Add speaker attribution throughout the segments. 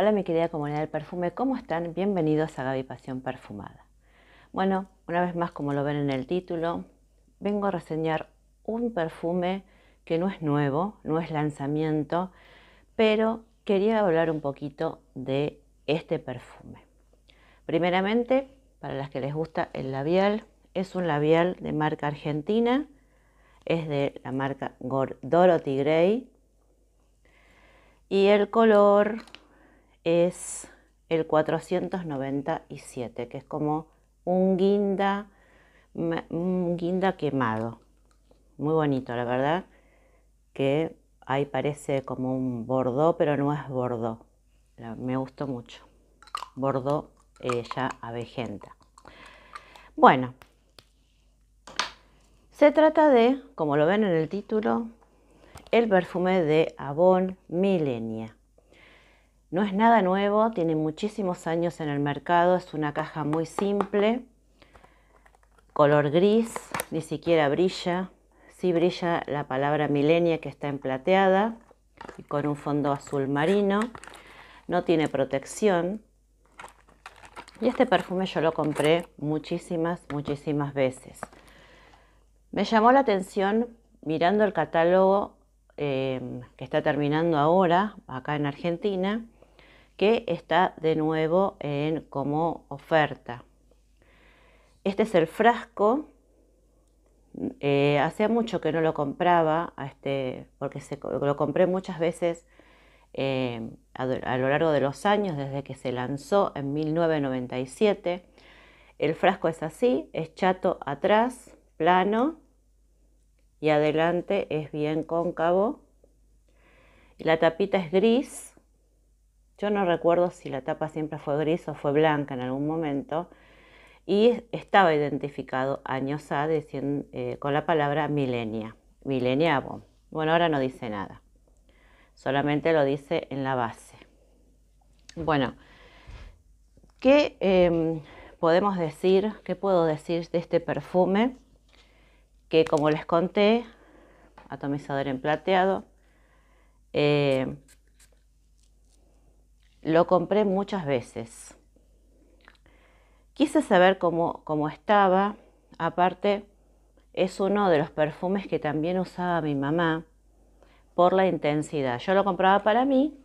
Speaker 1: Hola mi querida comunidad del perfume, ¿cómo están? Bienvenidos a Gaby Perfumada. Bueno, una vez más como lo ven en el título, vengo a reseñar un perfume que no es nuevo, no es lanzamiento, pero quería hablar un poquito de este perfume. Primeramente, para las que les gusta el labial, es un labial de marca argentina, es de la marca Dorothy Gray y el color es el 497, que es como un guinda, un guinda quemado. Muy bonito, la verdad, que ahí parece como un bordó, pero no es Bordeaux Me gustó mucho. Bordó ella eh, a avejenta. Bueno, se trata de, como lo ven en el título, el perfume de Avon Milenia no es nada nuevo, tiene muchísimos años en el mercado, es una caja muy simple, color gris, ni siquiera brilla. Sí brilla la palabra milenia que está en plateada y con un fondo azul marino. No tiene protección. Y este perfume yo lo compré muchísimas, muchísimas veces. Me llamó la atención mirando el catálogo eh, que está terminando ahora acá en Argentina que está de nuevo en como oferta. Este es el frasco. Eh, hacía mucho que no lo compraba, este, porque lo compré muchas veces eh, a, lo largo de los años, desde que se lanzó en 1997. El frasco es así, es chato atrás, plano, y adelante es bien cóncavo. La tapita es gris, yo no recuerdo si la tapa siempre fue gris o fue blanca en algún momento. Y estaba identificado años A eh, con la palabra milenia, milenia Bueno, ahora no dice nada. Solamente lo dice en la base. Bueno, ¿qué em, podemos decir? ¿Qué puedo decir de este perfume? Que como les conté, atomizador en plateado. Eh, lo compré muchas veces. Quise saber cómo, estaba. Aparte, es uno de los perfumes que también usaba mi mamá por la intensidad. Yo lo compraba para mí,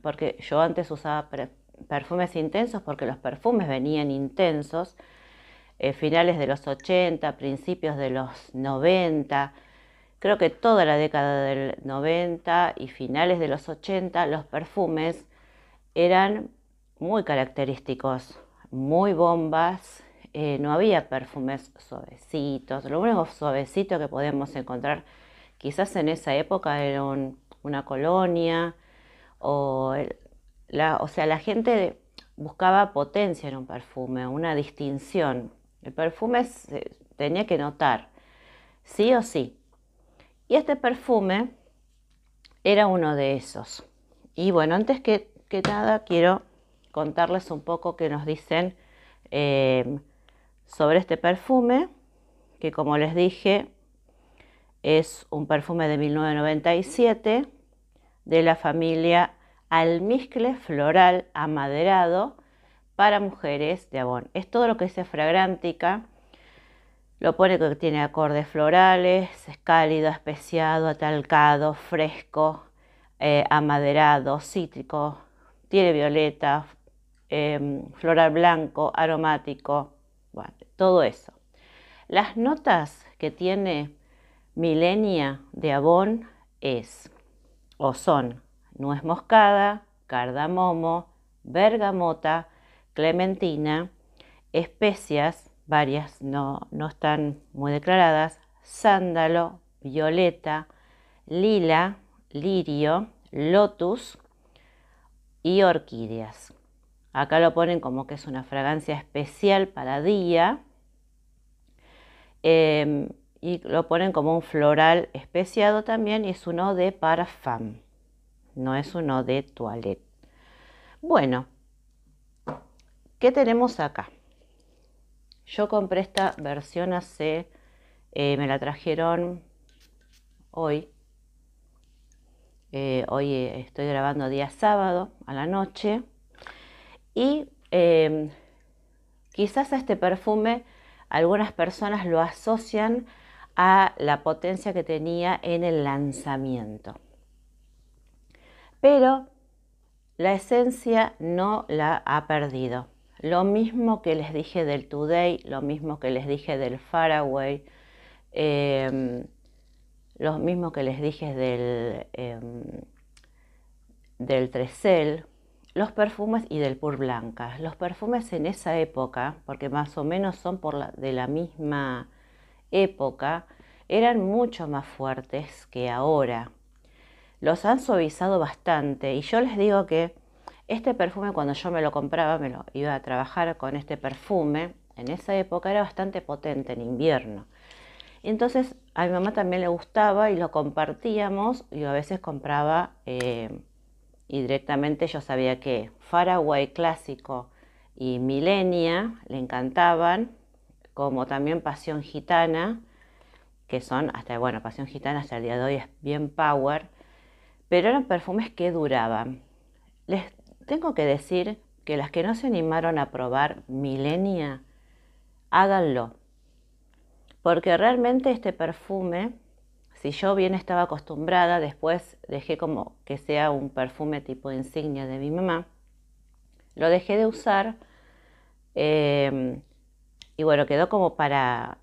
Speaker 1: porque yo antes usaba perfumes intensos, porque los perfumes venían intensos, eh, finales de los 80, principios de los 90, creo que toda la década del 90 y finales de los 80, los perfumes eran muy característicos, muy bombas, eh, no había perfumes suavecitos, lo único suavecito que podemos encontrar quizás en esa época era una colonia, o, o sea, la gente buscaba potencia en un perfume, una distinción. El perfume tenía que notar, sí o sí. Y este perfume era uno de esos. Y bueno, antes que nada quiero contarles un poco que nos dicen eh, sobre este perfume, que como les dije es un perfume de 1997 de la familia almizcle floral amaderado para mujeres de Avon. Es todo lo que dice fragrántica. Lo pone que tiene acordes florales, es cálido, especiado, atalcado, fresco, eh, amaderado, cítrico, tiene violeta, em, floral blanco, aromático, todo eso. Las notas que tiene Milenia de Avon es o son nuez moscada, cardamomo, bergamota, clementina, especias, varias no están muy declaradas, sándalo, violeta, lila, lirio, lotus, y orquídeas. Acá lo ponen como que es una fragancia especial para día. Em, y lo ponen como un floral especiado también y es uno de parfum, no es uno de toilette. Bueno, ¿qué tenemos acá? Yo compré esta versión hace, eh, me la trajeron hoy, eh, hoy eh, estoy grabando día sábado a la noche. Y em, quizás a este perfume algunas personas lo asocian a la potencia que tenía en el lanzamiento. Pero la esencia no la ha perdido. Lo mismo que les dije del Today, lo mismo que les dije del Faraway. Em, lo mismo que les dije del, em, del Tresel, los perfumes y del Pur Blanca. Los perfumes en esa época, porque más o menos son por de la misma época, eran mucho más fuertes que ahora. Los han suavizado bastante y yo les digo que este perfume cuando yo me lo compraba, me lo iba a trabajar con este perfume, en esa época era bastante potente en invierno. Entonces a mi mamá también le gustaba y lo compartíamos. y a veces compraba eh, y directamente yo sabía que Faraway clásico y Milenia le encantaban, como también Pasión Gitana, que son hasta, bueno, Pasión Gitana hasta el día de hoy es bien power, pero eran perfumes que duraban. Les tengo que decir que las que no se animaron a probar Milenia, háganlo porque realmente este perfume, si yo bien estaba acostumbrada, después dejé como que sea un perfume tipo insignia de mi mamá, lo dejé de usar em, y bueno, quedó como para,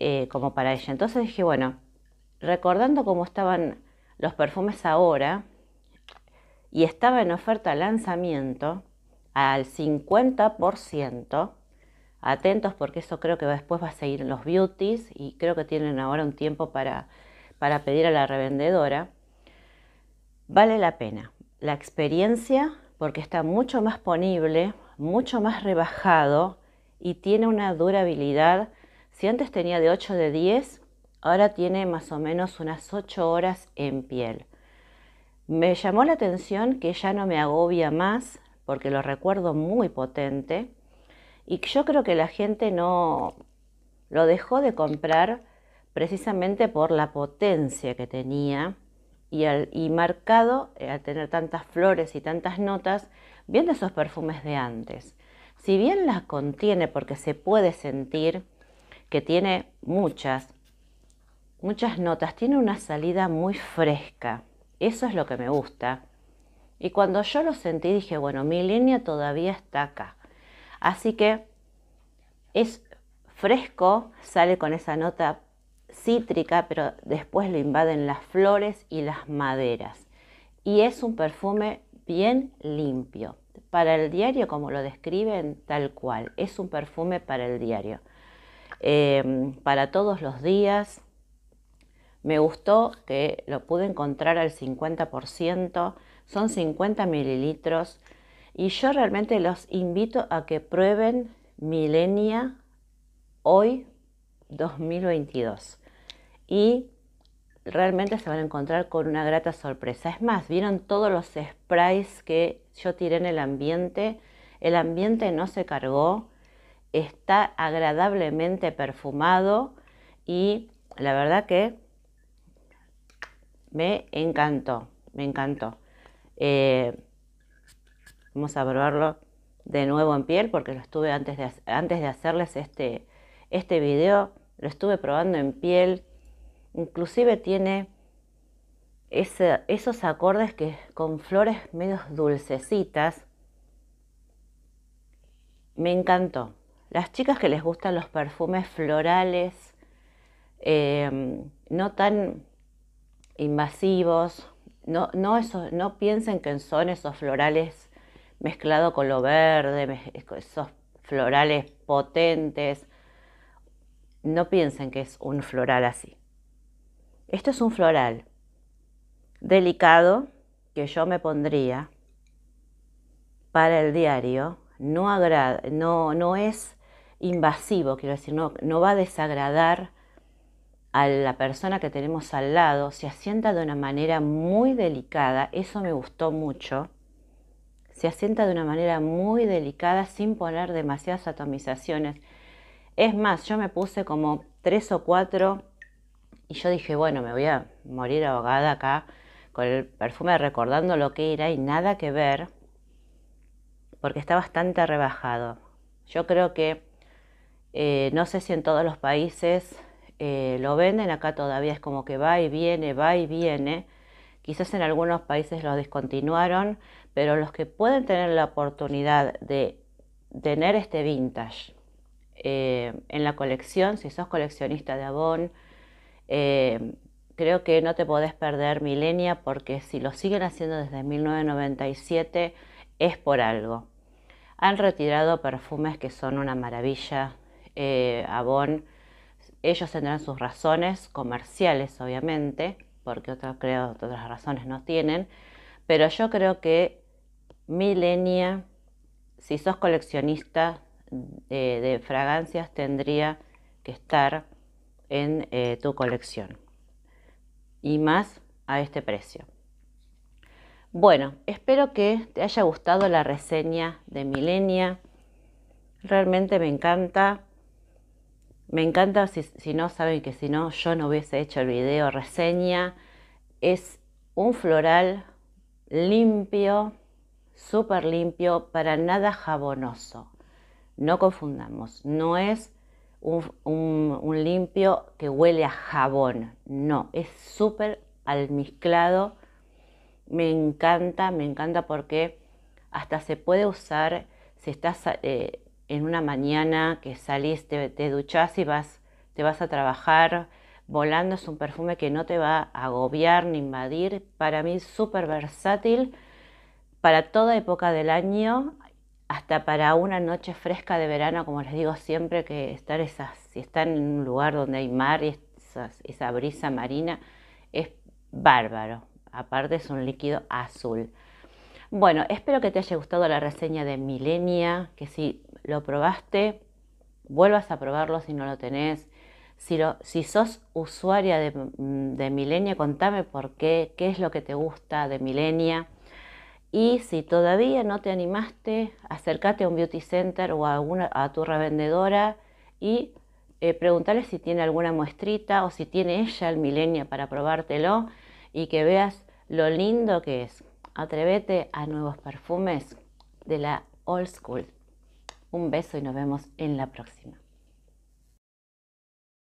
Speaker 1: eh, como para ella. Entonces dije, bueno, recordando cómo estaban los perfumes ahora y estaba en oferta lanzamiento al 50%, atentos porque eso creo que después va a seguir en los beauties y creo que tienen ahora un tiempo para, para pedir a la revendedora. Vale la pena la experiencia porque está mucho más ponible, mucho más rebajado y tiene una durabilidad. Si antes tenía de 8 de 10, ahora tiene más o menos unas 8 horas en piel. Me llamó la atención que ya no me agobia más porque lo recuerdo muy potente y yo creo que la gente no lo dejó de comprar precisamente por la potencia que tenía y, al, marcado eh, al tener tantas flores y tantas notas, bien esos perfumes de antes. Si bien las contiene porque se puede sentir que tiene muchas, muchas notas, tiene una salida muy fresca. Eso es lo que me gusta. Y cuando yo lo sentí dije, bueno, mi línea todavía está acá. Así que es fresco, sale con esa nota cítrica, pero después lo invaden las flores y las maderas. Y es un perfume bien limpio. Para el diario, como lo describen, tal cual. Es un perfume para el diario. Em, para todos los días. Me gustó que lo pude encontrar al 50%. Son 50 mililitros. Y yo realmente los invito a que prueben Milenia hoy 2022. Y realmente se van a encontrar con una grata sorpresa. Es más, vieron todos los sprays que yo tiré en el ambiente. El ambiente no se cargó, está agradablemente perfumado y la verdad que me encantó, me encantó. Eh, Vamos a probarlo de nuevo en piel porque lo estuve antes de, antes de hacerles este, este video, lo estuve probando en piel. Inclusive tiene esos acordes que con flores medio dulcecitas. Me encantó. Las chicas que les gustan los perfumes florales, eh, no tan invasivos, no, no, eso, no piensen que son esos florales mezclado con lo verde, esos florales potentes. No piensen que es un floral así. Esto es un floral delicado que yo me pondría para el diario. No, agrada, no, no es invasivo, quiero decir, no va a desagradar a la persona que tenemos al lado, se asienta de una manera muy delicada, eso me gustó mucho se asienta de una manera muy delicada sin poner demasiadas atomizaciones. Es más, yo me puse como tres o cuatro y yo dije, bueno, me voy a morir ahogada acá con el perfume recordando lo que era y nada que ver porque está bastante rebajado. Yo creo que eh, no sé si en todos los países eh, lo venden, acá todavía es como que va y viene, va y viene. Quizás en algunos países lo discontinuaron, pero los que pueden tener la oportunidad de tener este vintage eh, en la colección, si sos coleccionista de Avon, eh, creo que no te podés perder Milenia porque si lo siguen haciendo desde 1997 es por algo. Han retirado perfumes que son una maravilla, eh, Avon. Ellos tendrán sus razones comerciales, obviamente, porque otras razones no tienen, pero yo creo que Milenia, si sos coleccionista eh, de, fragancias, tendría que estar en eh, tu colección. Y más a este precio. Bueno, espero que te haya gustado la reseña de Milenia. Realmente me encanta me encanta, si, no saben que si no, yo no hubiese hecho el video reseña. Es un floral limpio, súper limpio, para nada jabonoso. No confundamos, no es un, limpio que huele a jabón, no, es súper almizclado. Me encanta, me encanta porque hasta se puede usar si estás eh, en una mañana que saliste te, duchas duchás y vas, te vas a trabajar volando, es un perfume que no te va a agobiar ni invadir. Para mí súper versátil para toda época del año, hasta para una noche fresca de verano, como les digo siempre, que estar esas, si están en un lugar donde hay mar y esa brisa marina, es bárbaro. Aparte es un líquido azul. Bueno, espero que te haya gustado la reseña de Milenia, que sí lo probaste, vuelvas a probarlo si no lo tenés. Si, si sos usuaria de, mm, Milenia, contame por qué, qué es lo que te gusta de Milenia. Y si todavía no te animaste, acércate a un beauty center o a, a tu revendedora y eh, preguntarle si tiene alguna muestrita o si tiene ella el Milenia para probártelo y que veas lo lindo que es. Atrévete a nuevos perfumes de la old school. Un beso y nos vemos en la próxima.